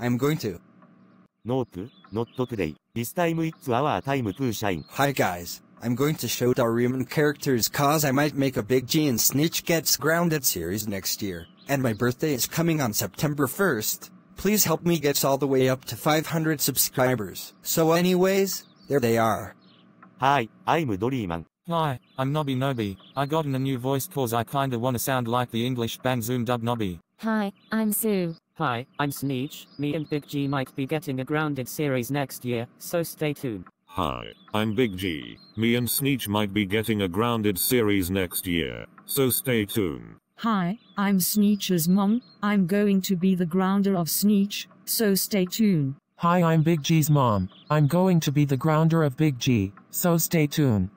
I'm going to. Nope, not today. This time it's our time to shine. Hi guys, I'm going to show Daruman characters cause I might make a Big G and Snitch Gets Grounded series next year, and my birthday is coming on September 1st. Please help me get all the way up to 500 subscribers. So anyways, there they are. Hi, I'm Doryman. Hi, I'm Nobby Nobby. I gotten a new voice cause I kinda wanna sound like the English band Zoom Dub Nobby. Hi, I'm Sue. Hi, I'm Sneech. Me and Big G might be getting a grounded series next year, so stay tuned. Hi, I'm Big G. Me and Sneech might be getting a grounded series next year, so stay tuned. Hi, I'm Sneech's mom. I'm going to be the grounder of Sneech, so stay tuned. Hi, I'm Big G's mom. I'm going to be the grounder of Big G, so stay tuned.